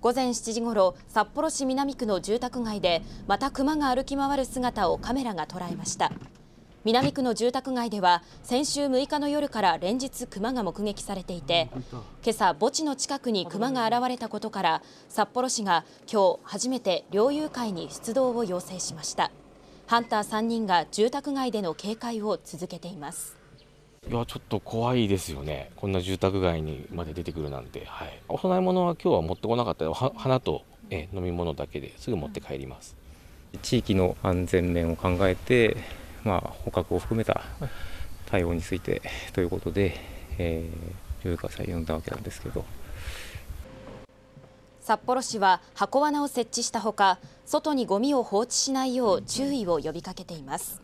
午前7時ごろ札幌市南区の住宅街でまたクマが歩き回る姿をカメラが捉えました南区の住宅街では先週6日の夜から連日クマが目撃されていて今朝墓地の近くにクマが現れたことから札幌市が今日初めて猟友会に出動を要請しましたハンター3人が住宅街での警戒を続けていますいやちょっと怖いですよねこんな住宅街にまで出てくるなんて、はい、お供え物は今日は持ってこなかった花とえ飲み物だけですぐ持って帰ります地域の安全面を考えて、まあ、捕獲を含めた対応についてということで、えー、龍華さん呼んだわけなんですけど札幌市は箱罠を設置したほか外にゴミを放置しないよう注意を呼びかけています。